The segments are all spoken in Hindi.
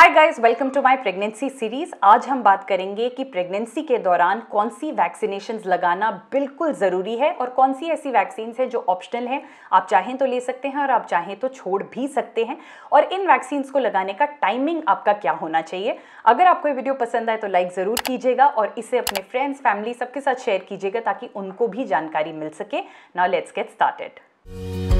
hi guys welcome to my pregnancy series आज हम बात करेंगे कि प्रेगनेंसी के दौरान कौन सी वैक्सीनेशन लगाना बिल्कुल ज़रूरी है और कौन सी ऐसी वैक्सीन है जो ऑप्शनल हैं आप चाहें तो ले सकते हैं और आप चाहें तो छोड़ भी सकते हैं और इन वैक्सीन को लगाने का टाइमिंग आपका क्या होना चाहिए अगर आपको ये वीडियो पसंद आए तो लाइक ज़रूर कीजिएगा और इसे अपने फ्रेंड्स फैमिली सबके साथ शेयर कीजिएगा ताकि उनको भी जानकारी मिल सके नाउ लेट्स गेट स्टार्टेड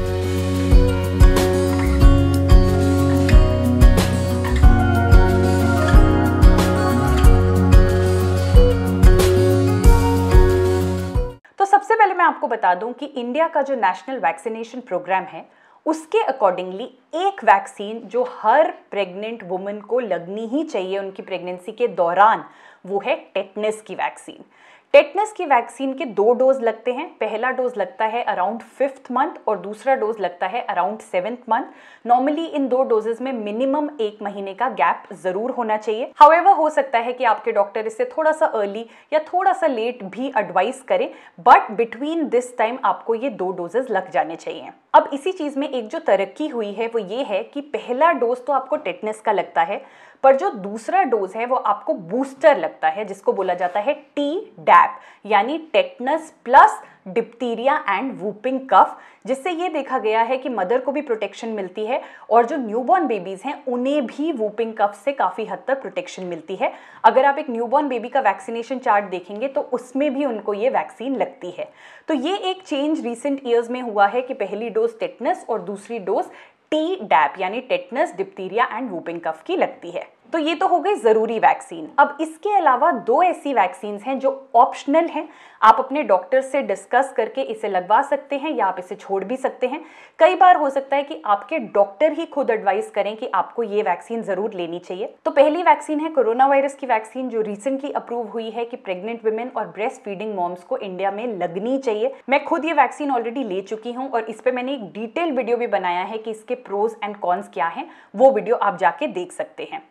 आपको बता दूं कि इंडिया का जो नेशनल वैक्सीनेशन प्रोग्राम है उसके अकॉर्डिंगली एक वैक्सीन जो हर प्रेग्नेंट वुमन को लगनी ही चाहिए उनकी प्रेगनेंसी के दौरान वो है टेटनेस की वैक्सीन टेटनस की वैक्सीन के दो डोज लगते हैं पहला डोज लगता है अराउंड फिफ्थ मंथ और दूसरा डोज लगता है अराउंड सेवेंथ मंथ नॉर्मली इन दो डोजेज में मिनिमम एक महीने का गैप जरूर होना चाहिए हाउएवर हो सकता है कि आपके डॉक्टर इससे थोड़ा सा अर्ली या थोड़ा सा लेट भी एडवाइस करे बट बिटवीन दिस टाइम आपको ये दो डोजेज लग जाने चाहिए अब इसी चीज में एक जो तरक्की हुई है वो ये है कि पहला डोज तो आपको टेटनेस का लगता है पर जो दूसरा डोज है वो आपको बूस्टर लगता है जिसको बोला जाता है टी डैप यानी tetanus plus diphtheria and whooping cough जिससे ये देखा गया है कि मदर को भी प्रोटेक्शन मिलती है और जो न्यूबॉर्न बेबीज़ हैं उन्हें भी वूपिंग कफ से काफ़ी हद तक प्रोटेक्शन मिलती है अगर आप एक न्यूबॉर्न बेबी का वैक्सीनेशन चार्ट देखेंगे तो उसमें भी उनको ये वैक्सीन लगती है तो ये एक चेंज रिसेंट ईयर्स में हुआ है कि पहली डोज टेटनस और दूसरी डोज टी डैप यानी tetanus diphtheria and whooping cough की लगती है तो ये तो हो गई ज़रूरी वैक्सीन अब इसके अलावा दो ऐसी वैक्सीन हैं जो ऑप्शनल हैं आप अपने डॉक्टर से डिस्कस करके इसे लगवा सकते हैं या आप इसे छोड़ भी सकते हैं कई बार हो सकता है कि आपके डॉक्टर ही खुद एडवाइस करें कि आपको ये वैक्सीन ज़रूर लेनी चाहिए तो पहली वैक्सीन है कोरोना वायरस की वैक्सीन जो रिसेंटली अप्रूव हुई है कि प्रेग्नेंट वुमेन और ब्रेस्ट फीडिंग मॉम्स को इंडिया में लगनी चाहिए मैं खुद ये वैक्सीन ऑलरेडी ले चुकी हूँ और इस पर मैंने एक डिटेल वीडियो भी बनाया है कि इसके प्रोज एंड कॉन्स क्या है वो वीडियो आप जाके देख सकते हैं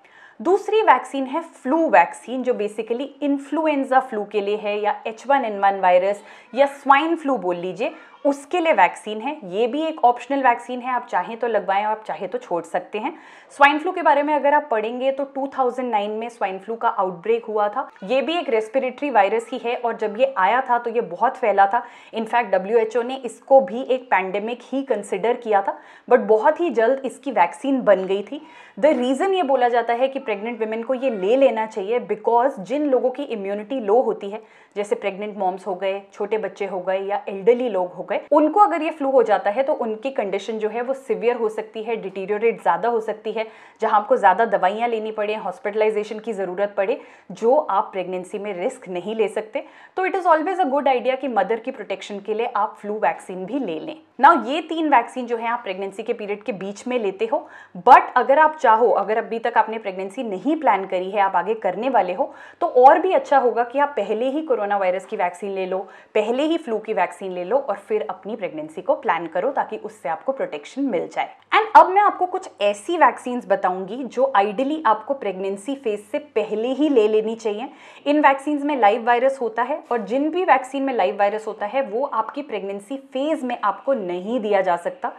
दूसरी वैक्सीन है फ्लू वैक्सीन जो बेसिकली इन्फ्लुएंजा फ्लू के लिए है या H one N one virus या स्वाइन फ्लू बोल लीजिए उसके लिए वैक्सीन है ये भी एक ऑप्शनल वैक्सीन है आप चाहें तो लगवाएं और आप चाहें तो छोड़ सकते हैं स्वाइन फ्लू के बारे में अगर आप पढ़ेंगे तो 2009 में स्वाइन फ्लू का आउटब्रेक हुआ था ये भी एक रेस्पिरेटरी वायरस ही है और जब ये आया था तो ये बहुत फैला था इनफैक्ट डब्ल्यू ने इसको भी एक पैंडेमिक ही कंसिडर किया था बट बहुत ही जल्द इसकी वैक्सीन बन गई थी द रीज़न ये बोला जाता है कि प्रेग्नेंट वुमेन को ये ले लेना चाहिए बिकॉज जिन लोगों की इम्यूनिटी लो होती है जैसे प्रेग्नेंट मॉम्स हो गए छोटे बच्चे हो गए या एल्डरली लोग हो गए उनको अगर ये फ्लू हो जाता है तो उनकी कंडीशन जो है वो सिवियर हो सकती है डिटीरियोरेट ज़्यादा हो सकती है जहाँ आपको ज़्यादा दवाइयाँ लेनी पड़े हॉस्पिटलाइजेशन की ज़रूरत पड़े जो आप प्रेगनेंसी में रिस्क नहीं ले सकते तो it is always a good idea कि मदर की प्रोटेक्शन के लिए आप फ्लू वैक्सीन भी ले लें ना ये तीन वैक्सीन जो है आप प्रेगनेंसी के पीरियड के बीच में लेते हो बट अगर आप चाहो अगर अभी तक आपने प्रेगनेंसी नहीं प्लान करी है आप आगे करने वाले हो तो और भी अच्छा होगा कि आप पहले ही कोरोना वायरस की वैक्सीन ले लो पहले ही फ्लू की वैक्सीन ले लो और फिर फिर अपनी प्रेगनेंसी को प्लान करो ताकि उससे आपको प्रोटेक्शन मिल जाए एंड अब मैं आपको कुछ ऐसी वैक्सीन बताऊंगी जो आइडियली आपको प्रेगनेंसी फेज से पहले ही ले लेनी चाहिए इन वैक्सीन में लाइव वायरस होता है और जिन भी वैक्सीन में लाइव वायरस होता है वो आपकी प्रेगनेंसी फेज में आपको नहीं दिया जा सकता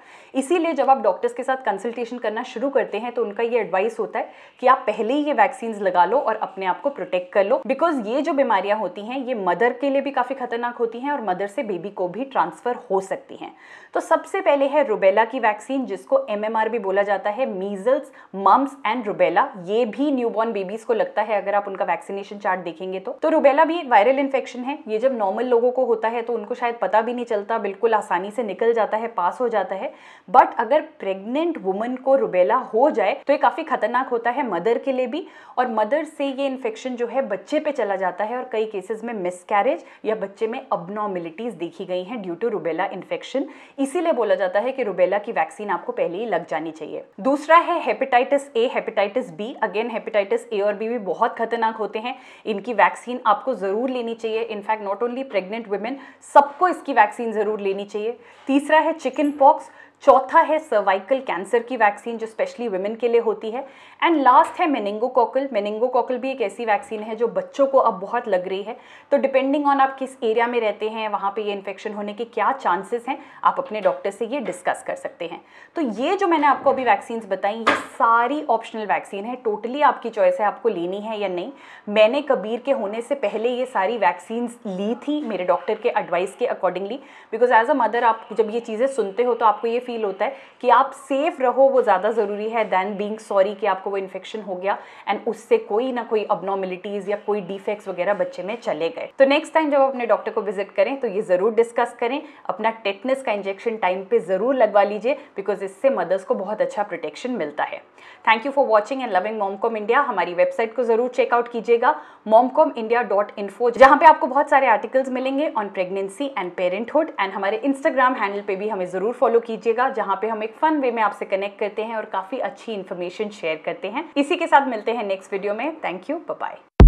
इसीलिए जब आप डॉक्टर्स के साथ कंसल्टेशन करना शुरू करते हैं तो उनका ये एडवाइस होता है कि आप पहले ही ये वैक्सीन लगा लो और अपने आप को प्रोटेक्ट कर लो बिकॉज ये जो बीमारियां होती हैं ये मदर के लिए भी काफ़ी खतरनाक होती हैं और मदर से बेबी को भी ट्रांसफर पर हो सकती हैं तो सबसे पहले है रुबेला की वैक्सीन जिसको एम भी बोला जाता है मीजल्स मम्स एंड रुबेला ये भी न्यूबॉर्न बेबीज़ को लगता है अगर आप उनका वैक्सीनेशन चार्ट देखेंगे तो, तो रुबेला भी एक वायरल इन्फेक्शन है ये जब नॉर्मल लोगों को होता है तो उनको शायद पता भी नहीं चलता बिल्कुल आसानी से निकल जाता है पास हो जाता है बट अगर प्रेग्नेंट वुमन को रुबेला हो जाए तो ये काफ़ी खतरनाक होता है मदर के लिए भी और मदर से ये इन्फेक्शन जो है बच्चे पे चला जाता है और कई केसेस में मिसकैरेज या बच्चे में अबनॉर्मिलिटीज़ देखी गई हैं ड्यू टू रूबेला इन्फेक्शन इसीलिए बोला जाता है कि रूबेला की वैक्सीन आपको पहले ही लग जानी चाहिए दूसरा है hepatitis A hepatitis B again hepatitis A और बी भी बहुत खतरनाक होते हैं इनकी वैक्सीन आपको ज़रूर लेनी चाहिए in fact not only pregnant women सबको इसकी वैक्सीन ज़रूर लेनी चाहिए तीसरा है चिकन पॉक्स चौथा है सर्वाइकल कैंसर की वैक्सीन जो स्पेशली वुमेन के लिए होती है एंड लास्ट है मेनिंगोकॉकल मेनिंगोकॉकल भी एक ऐसी वैक्सीन है जो बच्चों को अब बहुत लग रही है तो डिपेंडिंग ऑन आप किस एरिया में रहते हैं वहाँ पे ये इन्फेक्शन होने के क्या चांसेस हैं आप अपने डॉक्टर से ये डिस्कस कर सकते हैं तो ये जो मैंने आपको अभी वैक्सीन्स बताई ये सारी ऑप्शनल वैक्सीन है टोटली आपकी चॉइस है आपको लेनी है या नहीं मैंने कबीर के होने से पहले ये सारी वैक्सीन्स ली थी मेरे डॉक्टर के एडवाइस के accordingly because as a mother आप जब ये चीज़ें सुनते हो तो आपको ये फील होता है कि आप सेफ रहो वो ज़्यादा ज़रूरी है दैन बींग सॉरी कि आपको वो इन्फेक्शन हो गया एंड उससे कोई ना कोई अबनॉर्मेलिटीज़ या कोई डिफेक्ट्स वगैरह बच्चे में चले गए तो नेक्स्ट टाइम जब अपने डॉक्टर को विजिट करें तो ये ज़रूर डिस्कस करें अपना टेटनेस का इंजेक्शन टाइम पर ज़रूर लगवा लीजिए बिकॉज इससे मदर्स को बहुत अच्छा प्रोटेक्शन मिलता है thank you for watching and loving MomCom India हमारी वेबसाइट को ज़रूर चेकआउट कीजिएगा मॉमकॉम इंडिया डॉट इन्फो जहाँ पर आपको बहुत सारे आर्टिकल्स मिलेंगे on pregnancy and parenthood and हमारे इंस्टाग्राम हैंडल पे भी हमें ज़रूर फॉलो कीजिएगा कीजिएगा जहाँ पे हम एक फन वे में आपसे कनेक्ट करते हैं और काफ़ी अच्छी इन्फॉर्मेशन शेयर करते हैं इसी के साथ मिलते हैं नेक्स्ट वीडियो में थैंक यू बाय